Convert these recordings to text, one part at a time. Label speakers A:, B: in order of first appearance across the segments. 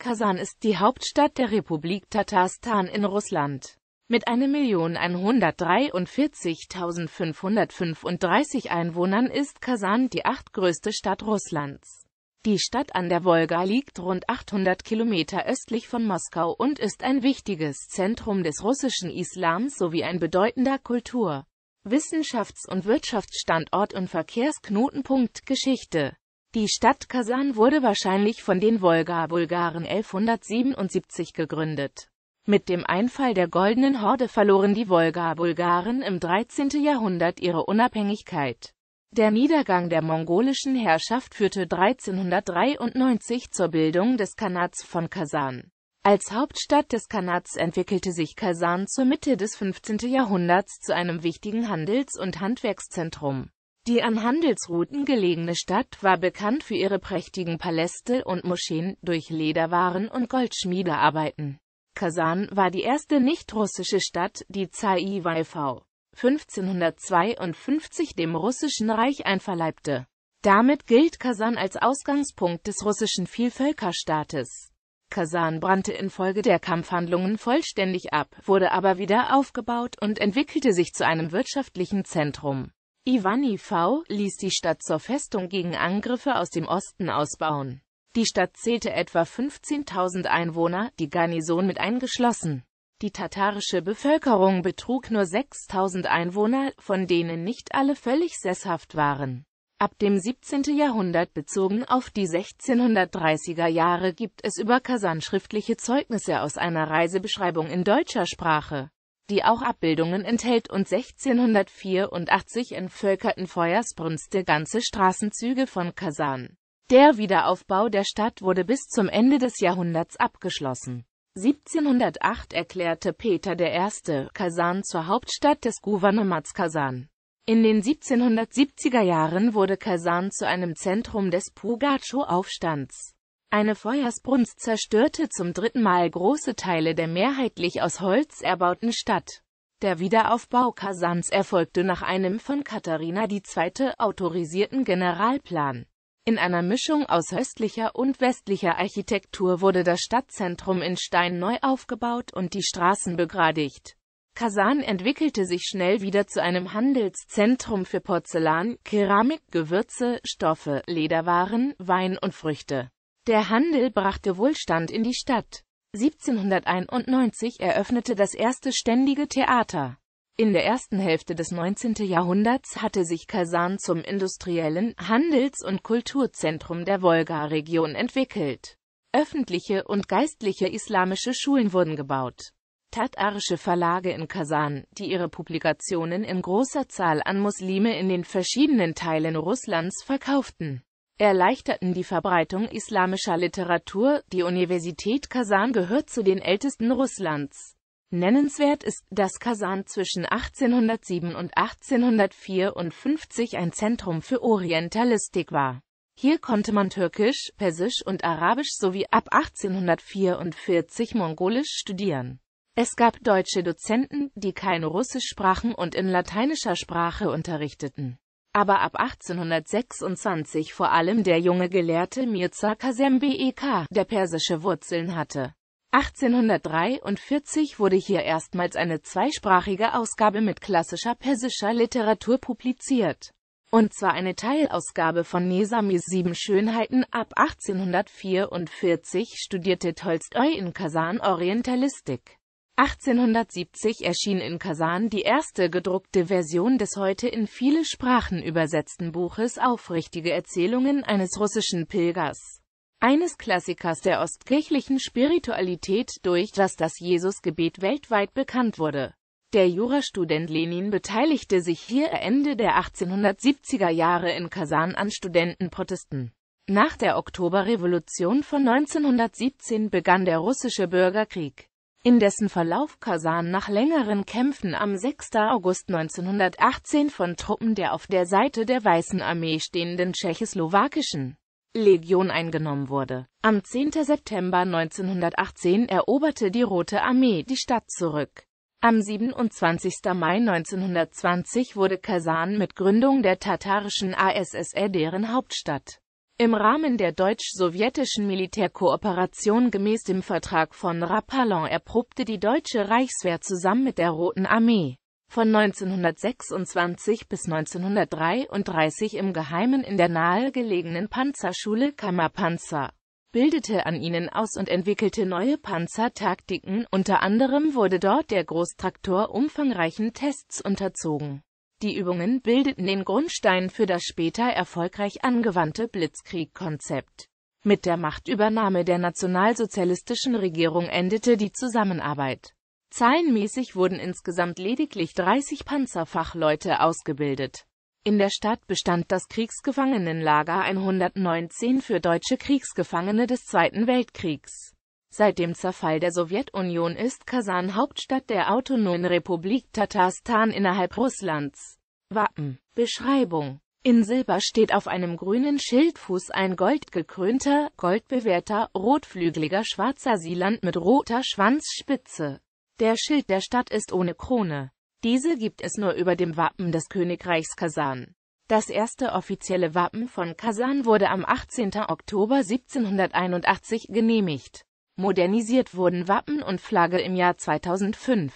A: Kasan ist die Hauptstadt der Republik Tatarstan in Russland. Mit 1.143.535 Einwohnern ist Kasan die achtgrößte Stadt Russlands. Die Stadt an der Wolga liegt rund 800 Kilometer östlich von Moskau und ist ein wichtiges Zentrum des russischen Islams sowie ein bedeutender Kultur-, Wissenschafts- und Wirtschaftsstandort und Verkehrsknotenpunkt Geschichte die Stadt Kasan wurde wahrscheinlich von den Wolga-Bulgaren 1177 gegründet. Mit dem Einfall der Goldenen Horde verloren die Wolga-Bulgaren im 13. Jahrhundert ihre Unabhängigkeit. Der Niedergang der mongolischen Herrschaft führte 1393 zur Bildung des Kanats von Kasan. Als Hauptstadt des Kanats entwickelte sich Kasan zur Mitte des 15. Jahrhunderts zu einem wichtigen Handels- und Handwerkszentrum. Die an Handelsrouten gelegene Stadt war bekannt für ihre prächtigen Paläste und Moscheen durch Lederwaren und Goldschmiedearbeiten. Kasan war die erste nicht-russische Stadt, die Zaiwa e.V. 1552 dem Russischen Reich einverleibte. Damit gilt Kasan als Ausgangspunkt des russischen Vielvölkerstaates. Kasan brannte infolge der Kampfhandlungen vollständig ab, wurde aber wieder aufgebaut und entwickelte sich zu einem wirtschaftlichen Zentrum. Ivani V. ließ die Stadt zur Festung gegen Angriffe aus dem Osten ausbauen. Die Stadt zählte etwa 15.000 Einwohner, die Garnison mit eingeschlossen. Die tatarische Bevölkerung betrug nur 6.000 Einwohner, von denen nicht alle völlig sesshaft waren. Ab dem 17. Jahrhundert bezogen auf die 1630er Jahre gibt es über Kasan schriftliche Zeugnisse aus einer Reisebeschreibung in deutscher Sprache die auch Abbildungen enthält und 1684 entvölkerten Feuersbrünste ganze Straßenzüge von Kasan. Der Wiederaufbau der Stadt wurde bis zum Ende des Jahrhunderts abgeschlossen. 1708 erklärte Peter I. Kasan zur Hauptstadt des Gouvernements Kasan. In den 1770er Jahren wurde Kasan zu einem Zentrum des Pugatschow-Aufstands. Eine Feuersbrunst zerstörte zum dritten Mal große Teile der mehrheitlich aus Holz erbauten Stadt. Der Wiederaufbau Kasans erfolgte nach einem von Katharina II. autorisierten Generalplan. In einer Mischung aus östlicher und westlicher Architektur wurde das Stadtzentrum in Stein neu aufgebaut und die Straßen begradigt. Kasan entwickelte sich schnell wieder zu einem Handelszentrum für Porzellan, Keramik, Gewürze, Stoffe, Lederwaren, Wein und Früchte. Der Handel brachte Wohlstand in die Stadt. 1791 eröffnete das erste ständige Theater. In der ersten Hälfte des 19. Jahrhunderts hatte sich Kasan zum industriellen, Handels- und Kulturzentrum der Wolga-Region entwickelt. Öffentliche und geistliche islamische Schulen wurden gebaut. Tatarische Verlage in Kasan, die ihre Publikationen in großer Zahl an Muslime in den verschiedenen Teilen Russlands verkauften erleichterten die Verbreitung islamischer Literatur. Die Universität Kasan gehört zu den ältesten Russlands. Nennenswert ist, dass Kasan zwischen 1807 und 1854 ein Zentrum für Orientalistik war. Hier konnte man Türkisch, Persisch und Arabisch sowie ab 1844 Mongolisch studieren. Es gab deutsche Dozenten, die kein Russisch sprachen und in lateinischer Sprache unterrichteten aber ab 1826 vor allem der junge Gelehrte Mirza Kasembe e der persische Wurzeln hatte. 1843 wurde hier erstmals eine zweisprachige Ausgabe mit klassischer persischer Literatur publiziert. Und zwar eine Teilausgabe von Nesamis Sieben Schönheiten. Ab 1844 studierte Tolstoi in Kasan Orientalistik. 1870 erschien in Kasan die erste gedruckte Version des heute in viele Sprachen übersetzten Buches Aufrichtige Erzählungen eines russischen Pilgers, eines Klassikers der ostkirchlichen Spiritualität, durch das das Jesusgebet weltweit bekannt wurde. Der Jurastudent Lenin beteiligte sich hier Ende der 1870er Jahre in Kasan an Studentenprotesten. Nach der Oktoberrevolution von 1917 begann der russische Bürgerkrieg in dessen Verlauf Kasan nach längeren Kämpfen am 6. August 1918 von Truppen der auf der Seite der Weißen Armee stehenden tschechoslowakischen Legion eingenommen wurde. Am 10. September 1918 eroberte die Rote Armee die Stadt zurück. Am 27. Mai 1920 wurde Kasan mit Gründung der tatarischen ASSR deren Hauptstadt. Im Rahmen der deutsch-sowjetischen Militärkooperation gemäß dem Vertrag von Rapallon erprobte die deutsche Reichswehr zusammen mit der Roten Armee von 1926 bis 1933 im Geheimen in der nahegelegenen Panzerschule Kammerpanzer, bildete an ihnen aus und entwickelte neue Panzertaktiken, unter anderem wurde dort der Großtraktor umfangreichen Tests unterzogen die Übungen bildeten den Grundstein für das später erfolgreich angewandte Blitzkrieg-Konzept. Mit der Machtübernahme der nationalsozialistischen Regierung endete die Zusammenarbeit. Zahlenmäßig wurden insgesamt lediglich 30 Panzerfachleute ausgebildet. In der Stadt bestand das Kriegsgefangenenlager 119 für deutsche Kriegsgefangene des Zweiten Weltkriegs. Seit dem Zerfall der Sowjetunion ist Kasan Hauptstadt der Autonomen Republik Tatarstan innerhalb Russlands. Wappen. Beschreibung. In Silber steht auf einem grünen Schildfuß ein goldgekrönter, goldbewehrter, rotflügeliger schwarzer Siland mit roter Schwanzspitze. Der Schild der Stadt ist ohne Krone. Diese gibt es nur über dem Wappen des Königreichs Kasan. Das erste offizielle Wappen von Kasan wurde am 18. Oktober 1781 genehmigt. Modernisiert wurden Wappen und Flagge im Jahr 2005.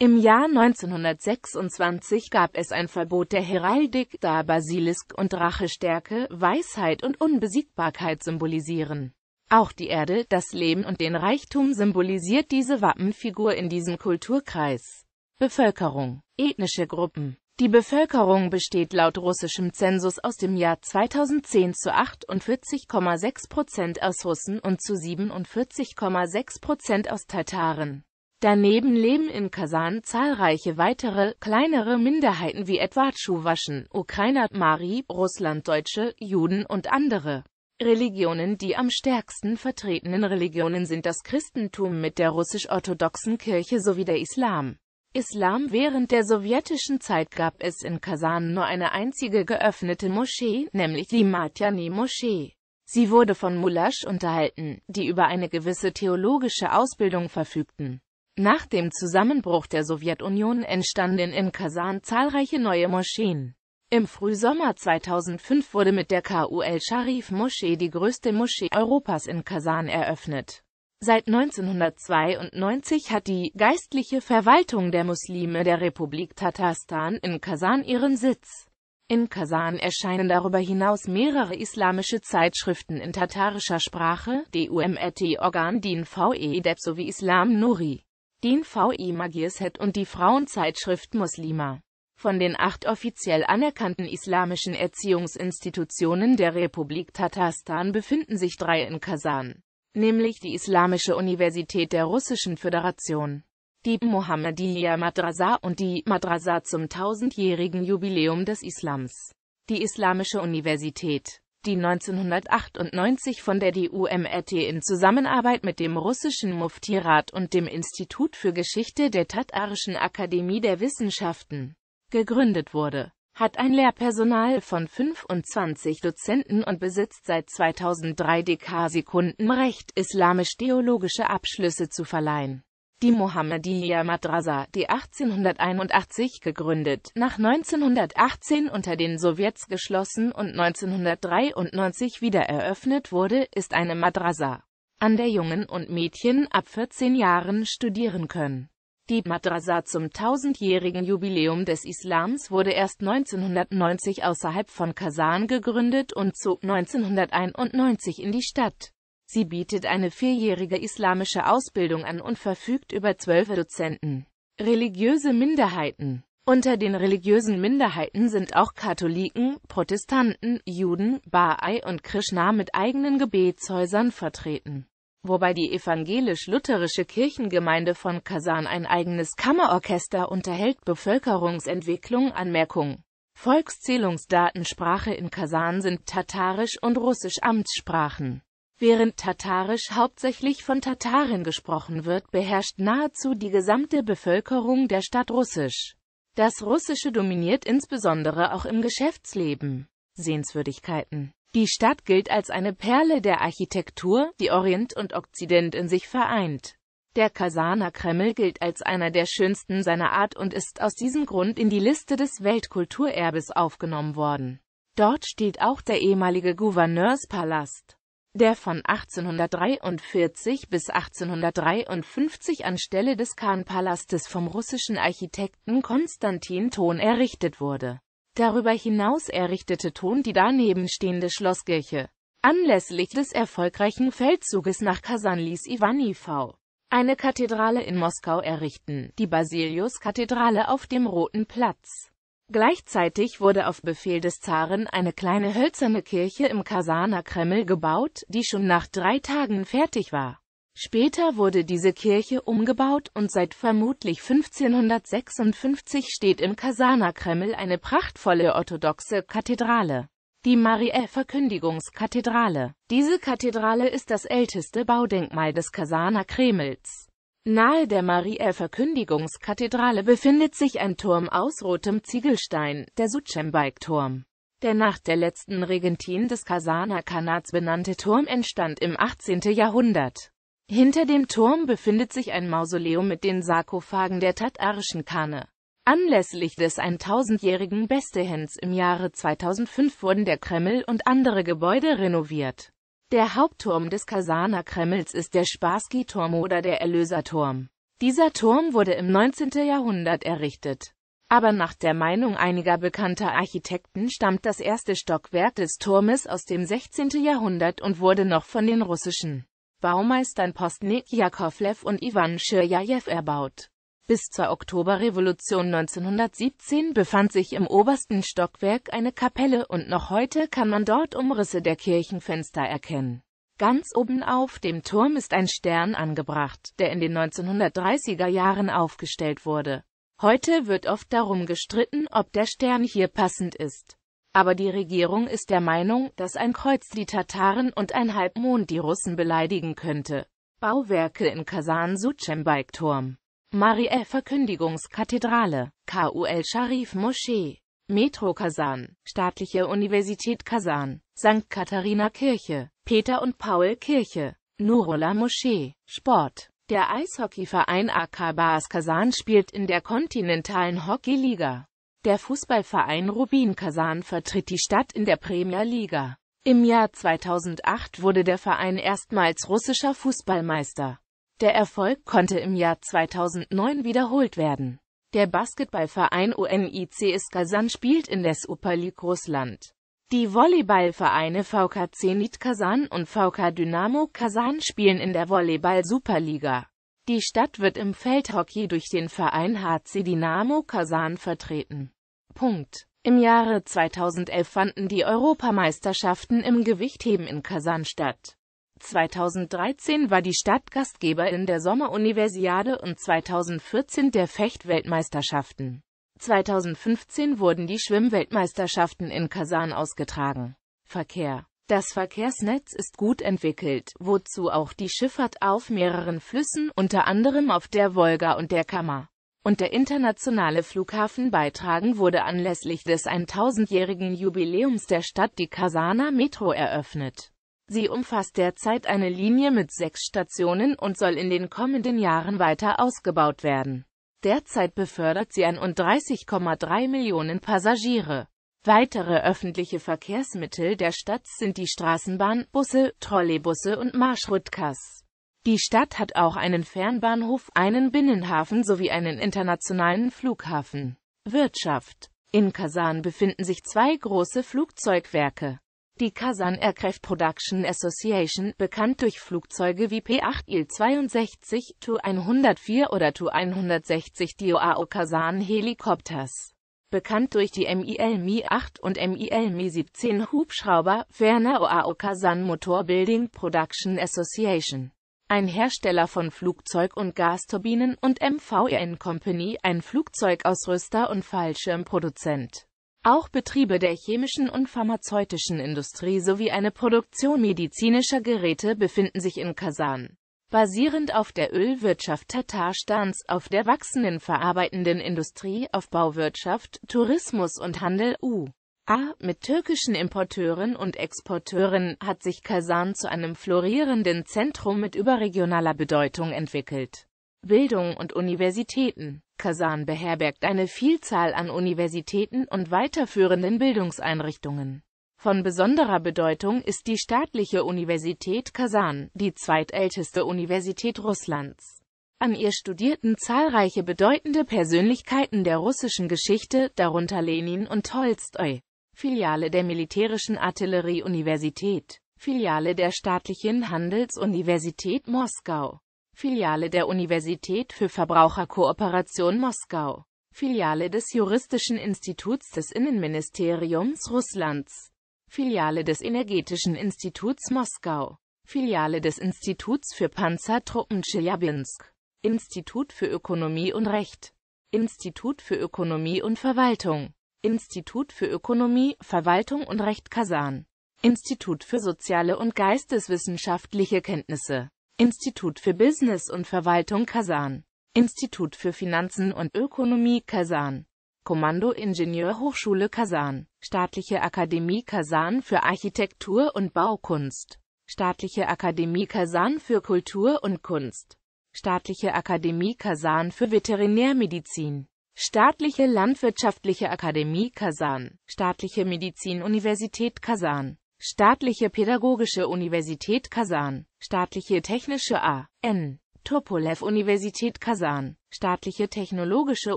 A: Im Jahr 1926 gab es ein Verbot der Heraldik, da Basilisk und Drache Stärke, Weisheit und Unbesiegbarkeit symbolisieren. Auch die Erde, das Leben und den Reichtum symbolisiert diese Wappenfigur in diesem Kulturkreis. Bevölkerung, ethnische Gruppen die Bevölkerung besteht laut russischem Zensus aus dem Jahr 2010 zu 48,6 Prozent aus Russen und zu 47,6 Prozent aus Tataren. Daneben leben in Kasan zahlreiche weitere, kleinere Minderheiten wie etwa Tschuwaschen, Ukrainer, Mari, Russlanddeutsche, Juden und andere. Religionen Die am stärksten vertretenen Religionen sind das Christentum mit der russisch-orthodoxen Kirche sowie der Islam. Islam Während der sowjetischen Zeit gab es in Kasan nur eine einzige geöffnete Moschee, nämlich die Matjani moschee Sie wurde von Mulasch unterhalten, die über eine gewisse theologische Ausbildung verfügten. Nach dem Zusammenbruch der Sowjetunion entstanden in Kasan zahlreiche neue Moscheen. Im Frühsommer 2005 wurde mit der KUL sharif moschee die größte Moschee Europas in Kasan eröffnet. Seit 1992 hat die geistliche Verwaltung der Muslime der Republik Tatarstan in Kasan ihren Sitz. In Kasan erscheinen darüber hinaus mehrere islamische Zeitschriften in tatarischer Sprache, DUMRT Organ Din VE Deb sowie Islam Nuri, Din VE Magierset und die Frauenzeitschrift Muslima. Von den acht offiziell anerkannten islamischen Erziehungsinstitutionen der Republik Tatarstan befinden sich drei in Kasan nämlich die Islamische Universität der Russischen Föderation. Die Mohammediya Madrasa und die Madrasa zum tausendjährigen Jubiläum des Islams. Die Islamische Universität, die 1998 von der DUMRT in Zusammenarbeit mit dem russischen Muftirat und dem Institut für Geschichte der Tatarischen Akademie der Wissenschaften gegründet wurde hat ein Lehrpersonal von 25 Dozenten und besitzt seit 2003 DK-Sekundenrecht, islamisch-theologische Abschlüsse zu verleihen. Die Mohammedia Madrasa, die 1881 gegründet, nach 1918 unter den Sowjets geschlossen und 1993 wieder eröffnet wurde, ist eine Madrasa, an der Jungen und Mädchen ab 14 Jahren studieren können. Die Madrasa zum tausendjährigen Jubiläum des Islams wurde erst 1990 außerhalb von Kasan gegründet und zog 1991 in die Stadt. Sie bietet eine vierjährige islamische Ausbildung an und verfügt über zwölf Dozenten. Religiöse Minderheiten Unter den religiösen Minderheiten sind auch Katholiken, Protestanten, Juden, Ba'ai und Krishna mit eigenen Gebetshäusern vertreten wobei die evangelisch-lutherische Kirchengemeinde von Kasan ein eigenes Kammerorchester unterhält. Bevölkerungsentwicklung Anmerkung Volkszählungsdatensprache in Kasan sind Tatarisch und Russisch Amtssprachen. Während Tatarisch hauptsächlich von Tataren gesprochen wird, beherrscht nahezu die gesamte Bevölkerung der Stadt Russisch. Das Russische dominiert insbesondere auch im Geschäftsleben. Sehenswürdigkeiten die Stadt gilt als eine Perle der Architektur, die Orient und Okzident in sich vereint. Der Kasaner Kreml gilt als einer der schönsten seiner Art und ist aus diesem Grund in die Liste des Weltkulturerbes aufgenommen worden. Dort steht auch der ehemalige Gouverneurspalast. Der von 1843 bis 1853 anstelle des Kahnpalastes vom russischen Architekten Konstantin Thon errichtet wurde Darüber hinaus errichtete Thon die daneben stehende Schlosskirche. Anlässlich des erfolgreichen Feldzuges nach Kasan ließ Ivan IV. eine Kathedrale in Moskau errichten, die Basilius-Kathedrale auf dem Roten Platz. Gleichzeitig wurde auf Befehl des Zaren eine kleine hölzerne Kirche im Kasaner Kreml gebaut, die schon nach drei Tagen fertig war. Später wurde diese Kirche umgebaut und seit vermutlich 1556 steht im kasana Kreml eine prachtvolle orthodoxe Kathedrale, die Mariä-Verkündigungskathedrale. Diese Kathedrale ist das älteste Baudenkmal des Kasaner Kremls. Nahe der Mariä-Verkündigungskathedrale befindet sich ein Turm aus rotem Ziegelstein, der Sutschenbeik-Turm. Der nach der letzten Regentin des Kasaner Kanats benannte Turm entstand im 18. Jahrhundert. Hinter dem Turm befindet sich ein Mausoleum mit den Sarkophagen der tatarischen Kane. Anlässlich des 1000-jährigen Bestehens im Jahre 2005 wurden der Kreml und andere Gebäude renoviert. Der Hauptturm des Kasaner Kremls ist der Spassky-Turm oder der Erlöserturm. Dieser Turm wurde im 19. Jahrhundert errichtet. Aber nach der Meinung einiger bekannter Architekten stammt das erste Stockwerk des Turmes aus dem 16. Jahrhundert und wurde noch von den russischen Baumeistern Postnik Jakovlev und Ivan Schirjajew erbaut. Bis zur Oktoberrevolution 1917 befand sich im obersten Stockwerk eine Kapelle und noch heute kann man dort Umrisse der Kirchenfenster erkennen. Ganz oben auf dem Turm ist ein Stern angebracht, der in den 1930er Jahren aufgestellt wurde. Heute wird oft darum gestritten, ob der Stern hier passend ist. Aber die Regierung ist der Meinung, dass ein Kreuz die Tataren und ein Halbmond die Russen beleidigen könnte. Bauwerke in Kasan Suchembaikturm, Mariä Verkündigungskathedrale, KUL Sharif Moschee, Metro Kasan, Staatliche Universität Kasan, St. Katharina Kirche, Peter und Paul Kirche, Nurullah Moschee, Sport. Der Eishockeyverein AK Bars Kasan spielt in der kontinentalen Hockeyliga. Der Fußballverein Rubin Kasan vertritt die Stadt in der Premier Liga. Im Jahr 2008 wurde der Verein erstmals russischer Fußballmeister. Der Erfolg konnte im Jahr 2009 wiederholt werden. Der Basketballverein UNICS Kasan spielt in der Superlig Russland. Die Volleyballvereine VK Zenit Kasan und VK Dynamo Kasan spielen in der Volleyball-Superliga. Die Stadt wird im Feldhockey durch den Verein HC Dinamo Kasan vertreten. Punkt. Im Jahre 2011 fanden die Europameisterschaften im Gewichtheben in Kasan statt. 2013 war die Stadt Gastgeber in der Sommeruniversiade und 2014 der Fechtweltmeisterschaften. 2015 wurden die Schwimmweltmeisterschaften in Kasan ausgetragen. Verkehr das Verkehrsnetz ist gut entwickelt, wozu auch die Schifffahrt auf mehreren Flüssen, unter anderem auf der Wolga und der Kammer und der internationale Flughafen beitragen wurde anlässlich des 1000-jährigen Jubiläums der Stadt die Kasana Metro eröffnet. Sie umfasst derzeit eine Linie mit sechs Stationen und soll in den kommenden Jahren weiter ausgebaut werden. Derzeit befördert sie 31,3 Millionen Passagiere. Weitere öffentliche Verkehrsmittel der Stadt sind die Straßenbahn, Busse, Trolleybusse und Marschrutkas. Die Stadt hat auch einen Fernbahnhof, einen Binnenhafen sowie einen internationalen Flughafen. Wirtschaft In Kasan befinden sich zwei große Flugzeugwerke. Die Kasan Aircraft Production Association, bekannt durch Flugzeuge wie P8 Il-62, Tu-104 oder Tu-160 DOAO Kasan Helikopters bekannt durch die MIL Mi-8 und MIL Mi-17 Hubschrauber, ferner Oaoka Sun Motor Building Production Association. Ein Hersteller von Flugzeug- und Gasturbinen und MVN Company, ein Flugzeugausrüster und Fallschirmproduzent. Auch Betriebe der chemischen und pharmazeutischen Industrie sowie eine Produktion medizinischer Geräte befinden sich in Kasan. Basierend auf der Ölwirtschaft Tatarstans, auf der wachsenden verarbeitenden Industrie, auf Bauwirtschaft, Tourismus und Handel U. A. Mit türkischen Importeuren und Exporteuren hat sich Kasan zu einem florierenden Zentrum mit überregionaler Bedeutung entwickelt. Bildung und Universitäten Kasan beherbergt eine Vielzahl an Universitäten und weiterführenden Bildungseinrichtungen. Von besonderer Bedeutung ist die staatliche Universität Kasan, die zweitälteste Universität Russlands. An ihr studierten zahlreiche bedeutende Persönlichkeiten der russischen Geschichte, darunter Lenin und Tolstoi. Filiale der Militärischen Artillerieuniversität, Filiale der Staatlichen Handelsuniversität Moskau, Filiale der Universität für Verbraucherkooperation Moskau, Filiale des Juristischen Instituts des Innenministeriums Russlands. Filiale des Energetischen Instituts Moskau, Filiale des Instituts für Panzertruppen Chelyabinsk, Institut für Ökonomie und Recht, Institut für Ökonomie und Verwaltung, Institut für Ökonomie, Verwaltung und Recht Kasan, Institut für soziale und geisteswissenschaftliche Kenntnisse, Institut für Business und Verwaltung Kasan, Institut für Finanzen und Ökonomie Kasan. Kommando Ingenieurhochschule Kasan, Staatliche Akademie Kasan für Architektur und Baukunst, Staatliche Akademie Kasan für Kultur und Kunst, Staatliche Akademie Kasan für Veterinärmedizin, Staatliche Landwirtschaftliche Akademie Kasan, Staatliche Medizinuniversität Kasan, Staatliche Pädagogische Universität Kasan, Staatliche Technische A.N topolev universität Kasan, Staatliche Technologische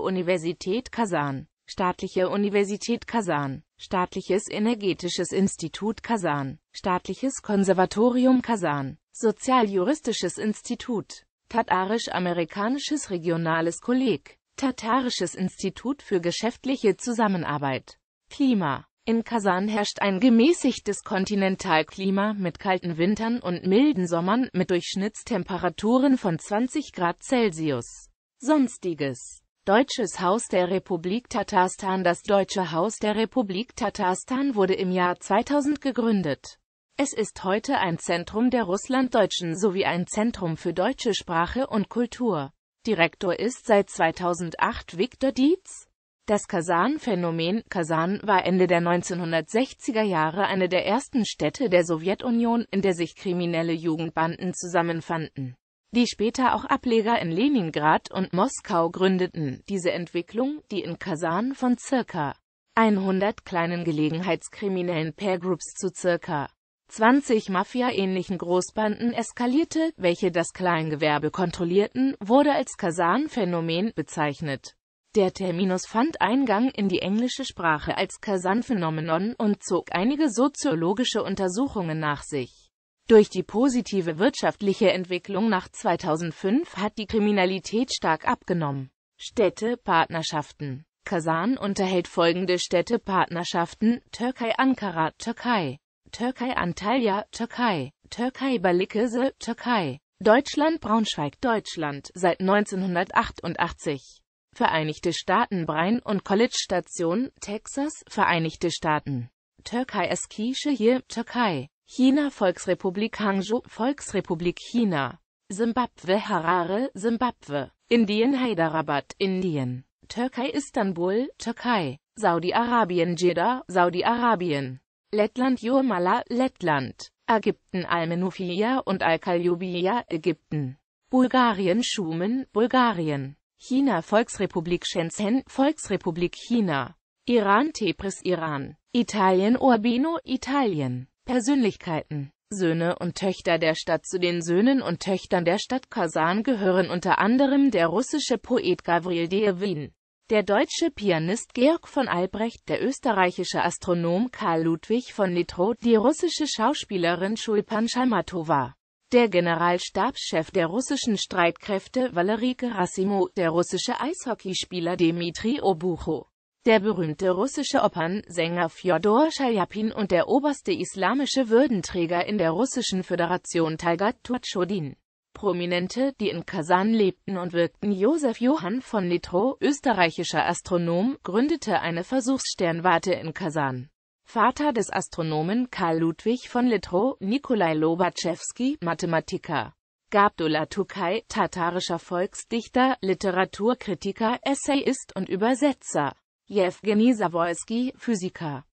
A: Universität Kasan, Staatliche Universität Kasan, Staatliches Energetisches Institut Kasan, Staatliches Konservatorium Kasan, Sozialjuristisches Institut, Tatarisch-Amerikanisches Regionales Kolleg, Tatarisches Institut für geschäftliche Zusammenarbeit, Klima in Kasan herrscht ein gemäßigtes Kontinentalklima mit kalten Wintern und milden Sommern mit Durchschnittstemperaturen von 20 Grad Celsius. Sonstiges Deutsches Haus der Republik Tatarstan Das Deutsche Haus der Republik Tatarstan wurde im Jahr 2000 gegründet. Es ist heute ein Zentrum der Russlanddeutschen sowie ein Zentrum für deutsche Sprache und Kultur. Direktor ist seit 2008 Viktor Dietz. Das Kasan-Phänomen Kasan war Ende der 1960er Jahre eine der ersten Städte der Sowjetunion, in der sich kriminelle Jugendbanden zusammenfanden, die später auch Ableger in Leningrad und Moskau gründeten. Diese Entwicklung, die in Kasan von circa 100 kleinen Gelegenheitskriminellen Pairgroups zu circa 20 Mafia-ähnlichen Großbanden eskalierte, welche das Kleingewerbe kontrollierten, wurde als Kasan-Phänomen bezeichnet. Der Terminus fand Eingang in die englische Sprache als kasan phänomenon und zog einige soziologische Untersuchungen nach sich. Durch die positive wirtschaftliche Entwicklung nach 2005 hat die Kriminalität stark abgenommen. Städtepartnerschaften Kasan unterhält folgende Städtepartnerschaften Türkei Ankara, Türkei, Türkei Antalya, Türkei, Türkei Balikese, Türkei, Deutschland Braunschweig, Deutschland seit 1988 Vereinigte Staaten Brein und College Station, Texas, Vereinigte Staaten Türkei Eskische hier, Türkei China Volksrepublik Hangzhou, Volksrepublik China Simbabwe Harare, Simbabwe Indien Hyderabad, Indien Türkei Istanbul, Türkei Saudi-Arabien Jeddah, Saudi-Arabien Lettland Jurmala, Lettland Ägypten Al-Menufia und Al-Kalyubia, Ägypten Bulgarien Schumen, Bulgarien China Volksrepublik Shenzhen Volksrepublik China Iran Tepris Iran Italien Urbino Italien Persönlichkeiten Söhne und Töchter der Stadt Zu den Söhnen und Töchtern der Stadt Kasan gehören unter anderem der russische Poet Gavril Derwin, der deutsche Pianist Georg von Albrecht, der österreichische Astronom Karl Ludwig von Littrow, die russische Schauspielerin Schulpan Schamatowa, der Generalstabschef der russischen Streitkräfte Valery Gerassimo, der russische Eishockeyspieler Dmitri Obucho, der berühmte russische Opernsänger Fjodor Schaljapin und der oberste islamische Würdenträger in der russischen Föderation Talgat Turchodin. Prominente, die in Kasan lebten und wirkten. Josef Johann von Nitro, österreichischer Astronom, gründete eine Versuchssternwarte in Kasan. Vater des Astronomen Karl Ludwig von Littrow, Nikolai Lobatschewski, Mathematiker, Gabdullah Tukai, tatarischer Volksdichter, Literaturkritiker, Essayist und Übersetzer, Jewgeni Zawolski, Physiker,